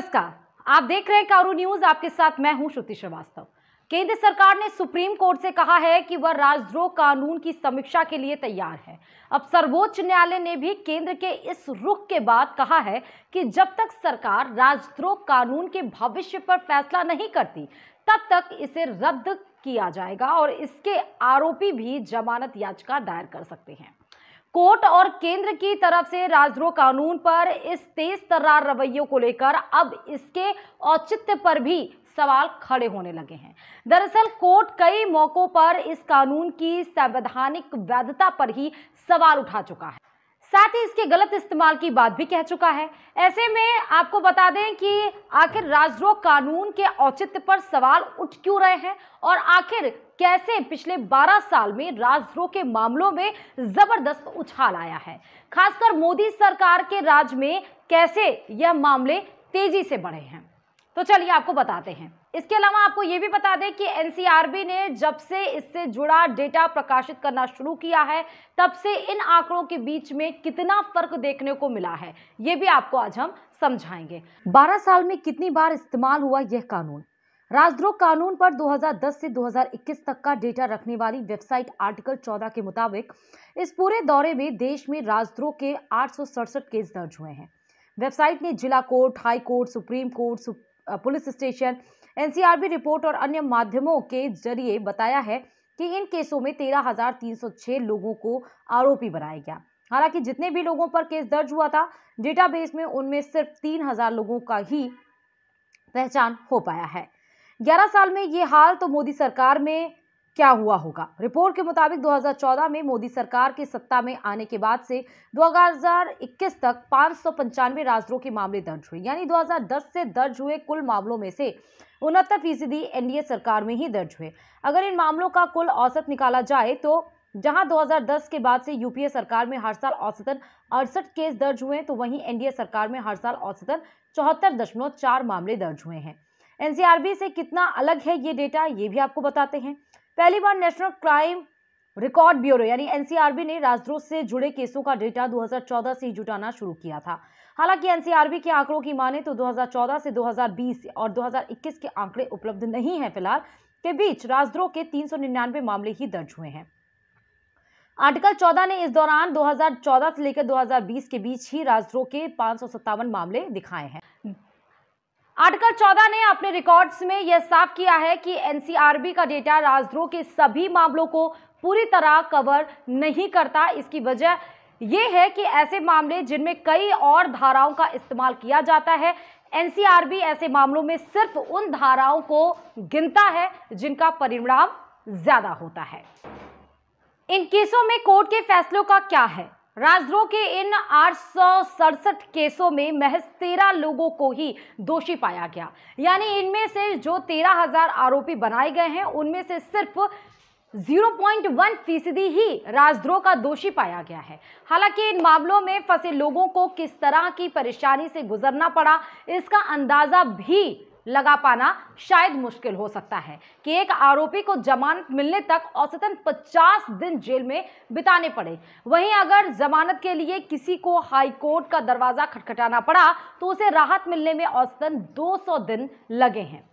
नमस्कार आप देख रहे हैं कारू न्यूज आपके साथ मैं हूं श्रुति श्रीवास्तव केंद्र सरकार ने सुप्रीम कोर्ट से कहा है कि वह राजद्रोह कानून की समीक्षा के लिए तैयार है अब सर्वोच्च न्यायालय ने भी केंद्र के इस रुख के बाद कहा है कि जब तक सरकार राजद्रोह कानून के भविष्य पर फैसला नहीं करती तब तक इसे रद्द किया जाएगा और इसके आरोपी भी जमानत याचिका दायर कर सकते हैं कोर्ट और केंद्र की तरफ से राजद्रोह कानून पर इस तेज तर्रार रवैयों को लेकर अब इसके औचित्य पर भी सवाल खड़े होने लगे हैं दरअसल कोर्ट कई मौकों पर इस कानून की संवैधानिक वैधता पर ही सवाल उठा चुका है साथ ही इसके गलत इस्तेमाल की बात भी कह चुका है ऐसे में आपको बता दें कि आखिर राजद्रोह कानून के औचित्य पर सवाल उठ क्यों रहे हैं और आखिर कैसे पिछले 12 साल में राजद्रोह के मामलों में जबरदस्त उछाल आया है खासकर मोदी सरकार के राज में कैसे यह मामले तेजी से बढ़े हैं तो चलिए आपको बताते हैं इसके अलावा आपको ये भी बता दें कि एनसीआरबी ने जब से इससे जुड़ा डेटा प्रकाशित करना शुरू किया है तब से इन आंकड़ों के बीच में कितना फर्क देखने को मिला है ये भी आपको आज हम समझाएंगे 12 साल में कितनी बार इस्तेमाल हुआ यह कानून राजद्रोह कानून पर 2010 से 2021 तक का डेटा रखने वाली वेबसाइट आर्टिकल 14 के मुताबिक इस पूरे दौरे में देश में राजद्रोह के आठ केस दर्ज हुए हैं वेबसाइट ने जिला court high court supreme court सुप... पुलिस स्टेशन एनसीआरबी रिपोर्ट और अन्य माध्यमों के जरिए बताया है कि इन केसों में 13,306 लोगों को आरोपी बनाया गया हालांकि जितने भी लोगों पर केस दर्ज हुआ था डेटाबेस में उनमें सिर्फ 3,000 लोगों का ही पहचान हो पाया है 11 साल में ये हाल तो मोदी सरकार में क्या हुआ होगा रिपोर्ट के मुताबिक 2014 में मोदी सरकार के सत्ता में आने के बाद से 2021 तक पाँच राजद्रोह के मामले दर्ज हुए यानी 2010 से दर्ज हुए कुल मामलों में से उनहत्तर फीसदी एनडीए सरकार में ही दर्ज हुए अगर इन मामलों का कुल औसत निकाला जाए तो जहां 2010 के बाद से यूपीए सरकार में हर साल औसतन अड़सठ केस दर्ज हुए तो वहीं एनडीए सरकार में हर साल औसतन चौहत्तर मामले दर्ज हुए हैं एनसीआरबी से कितना अलग है ये डेटा ये भी आपको बताते हैं पहली बार नेशनल क्राइम रिकॉर्ड ब्यूरो यानी एनसीआरबी ने राजद्रोह से जुड़े केसों का डेटा 2014 से ही जुटाना शुरू किया था हालांकि एनसीआरबी के आंकड़ों की माने तो 2014 से 2020 और 2021 के आंकड़े उपलब्ध नहीं हैं फिलहाल के बीच राजद्रोह के तीन मामले ही दर्ज हुए हैं आर्टिकल 14 ने इस दौरान 2014 से लेकर 2020 के बीच ही राजद्रोह के पांच मामले दिखाए हैं आर्टिकल 14 ने अपने रिकॉर्ड्स में यह साफ किया है कि एनसीआरबी का डेटा राजद्रोह के सभी मामलों को पूरी तरह कवर नहीं करता इसकी वजह यह है कि ऐसे मामले जिनमें कई और धाराओं का इस्तेमाल किया जाता है एनसीआरबी ऐसे मामलों में सिर्फ उन धाराओं को गिनता है जिनका परिणाम ज्यादा होता है इन केसों में कोर्ट के फैसलों का क्या है राजद्रोह के इन आठ केसों में महज तेरह लोगों को ही दोषी पाया गया यानी इनमें से जो तेरह हजार आरोपी बनाए गए हैं उनमें से सिर्फ 0.1 फीसदी ही राजद्रोह का दोषी पाया गया है हालांकि इन मामलों में फंसे लोगों को किस तरह की परेशानी से गुजरना पड़ा इसका अंदाज़ा भी लगा पाना शायद मुश्किल हो सकता है कि एक आरोपी को जमानत मिलने तक औसतन 50 दिन जेल में बिताने पड़े वहीं अगर जमानत के लिए किसी को हाईकोर्ट का दरवाज़ा खटखटाना पड़ा तो उसे राहत मिलने में औसतन 200 दिन लगे हैं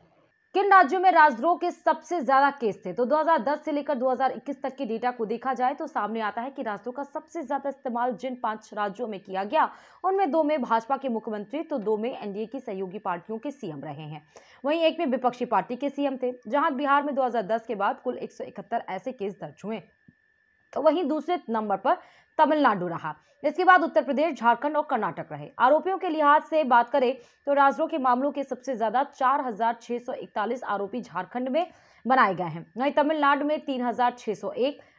किन राज्यों में राजद्रोह के सबसे ज्यादा केस थे तो 2010 से लेकर 2021 तक के डेटा को देखा जाए तो सामने आता है कि राजद्रोह का सबसे ज्यादा इस्तेमाल जिन पांच राज्यों में किया गया उनमें दो में भाजपा के मुख्यमंत्री तो दो में एनडीए की सहयोगी पार्टियों के सीएम रहे हैं वहीं एक में विपक्षी पार्टी के सीएम थे जहां बिहार में दो के बाद कुल एक ऐसे केस दर्ज हुए तो वहीं दूसरे नंबर पर तमिलनाडु रहा इसके बाद उत्तर प्रदेश झारखंड और कर्नाटक रहे आरोपियों के लिहाज से बात करें तो राजद्रोह के मामलों के सबसे ज्यादा चार आरोपी झारखंड में बनाए गए हैं वहीं तमिलनाडु में तीन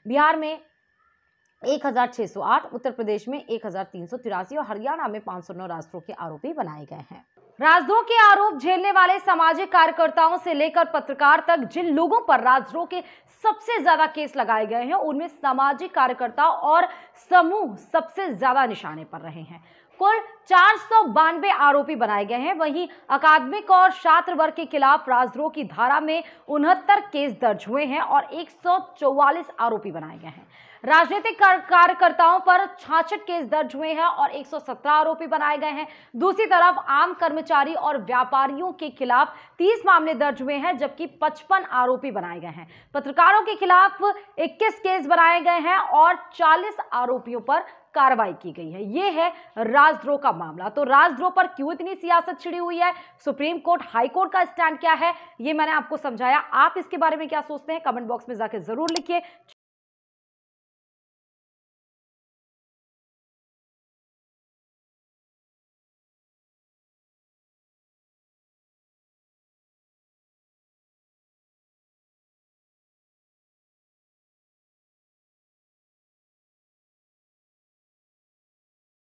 बिहार में 1,608 उत्तर प्रदेश में एक और हरियाणा में 509 राष्ट्रों के आरोपी बनाए गए हैं राजद्रोह के आरोप झेलने वाले सामाजिक कार्यकर्ताओं से लेकर पत्रकार तक जिन लोगों पर राजद्रोह के सबसे ज्यादा केस लगाए गए हैं उनमें सामाजिक कार्यकर्ता और समूह सबसे ज्यादा निशाने पर रहे हैं कुल चार आरोपी बनाए गए हैं वहीं अकादमिक और छात्र वर्ग के खिलाफ राजद्रोह की धारा में उनहत्तर केस दर्ज हुए हैं और एक आरोपी बनाए गए हैं राजनीतिक कार्यकर्ताओं पर छाछठ केस दर्ज हुए हैं और 117 आरोपी बनाए गए हैं दूसरी तरफ आम कर्मचारी और व्यापारियों के खिलाफ 30 मामले दर्ज हुए हैं जबकि 55 आरोपी बनाए गए हैं पत्रकारों के खिलाफ 21 केस बनाए गए हैं और 40 आरोपियों पर कार्रवाई की गई है ये है राजद्रोह का मामला तो राजद्रोह पर क्यों इतनी सियासत छिड़ी हुई है सुप्रीम कोर्ट हाई कोर्ट का स्टैंड क्या है ये मैंने आपको समझाया आप इसके बारे में क्या सोचते हैं कमेंट बॉक्स में जाकर जरूर लिखिए